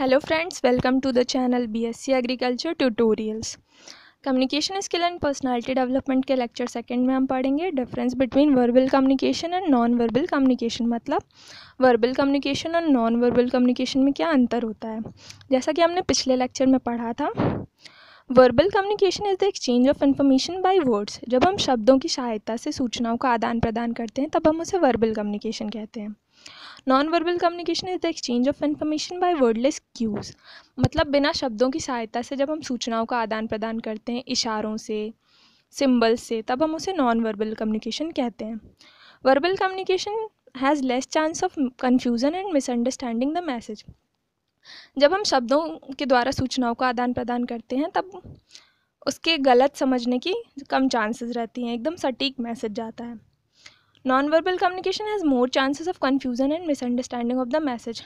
hello friends welcome to the channel BSc agriculture tutorials communication skill and personality development के lecture second में हम पढ़ेंगे difference between verbal communication and non verbal communication मतलब verbal communication और non verbal communication में क्या अंतर होता है जैसा कि हमने पिछले लेक्चर में पढ़ा था verbal communication is the exchange of information by words जब हम शब्दों की सहायता से सूचनाओं का आदान प्रदान करते हैं तब हम उसे वर्बल कम्युनिकेशन कहते हैं non verbal communication is the exchange of information by wordless cues मतलब बिना शब्दों की सहायता से जब हम सूचनाओं का आदान प्रदान करते हैं इशारों से सिम्बल से तब हम उसे नॉन वर्बल कम्युनिकेशन कहते हैं verbal communication has less chance of confusion and misunderstanding the message जब हम शब्दों के द्वारा सूचनाओं का आदान प्रदान करते हैं तब उसके गलत समझने की कम चांसेस रहती हैं एकदम सटीक मैसेज जाता है non communication has more more of confusion and and misunderstanding of the message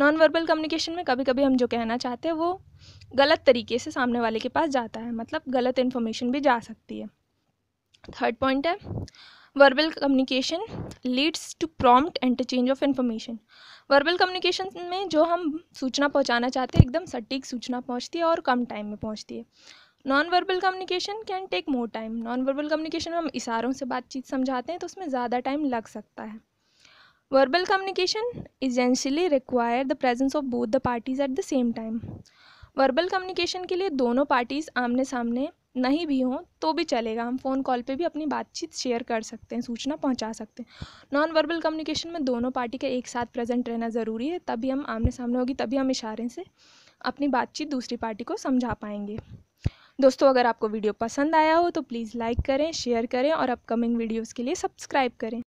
non verbal communication में कभी कभी हम जो कहना चाहते हैं वो गलत तरीके से सामने वाले के पास जाता है मतलब गलत इन्फॉर्मेशन भी जा सकती है थर्ड पॉइंट है verbal communication leads to prompt interchange of information verbal communication में जो हम सूचना पहुंचाना चाहते हैं एकदम सटीक सूचना पहुंचती है और कम टाइम में पहुंचती है non verbal communication can take more time non verbal communication में हम इशारों से बातचीत समझाते हैं तो उसमें ज़्यादा टाइम लग सकता है verbal communication essentially require the presence of both the parties at the same time verbal communication के लिए दोनों पार्टीज़ आमने सामने नहीं भी हों तो भी चलेगा हम फ़ोन कॉल पे भी अपनी बातचीत शेयर कर सकते हैं सूचना पहुंचा सकते हैं नॉन वर्बल कम्युनिकेशन में दोनों पार्टी का एक साथ प्रेजेंट रहना ज़रूरी है तभी हम आमने सामने होगी तभी हम इशारे से अपनी बातचीत दूसरी पार्टी को समझा पाएंगे दोस्तों अगर आपको वीडियो पसंद आया हो तो प्लीज़ लाइक करें शेयर करें और अपकमिंग वीडियोज़ के लिए सब्सक्राइब करें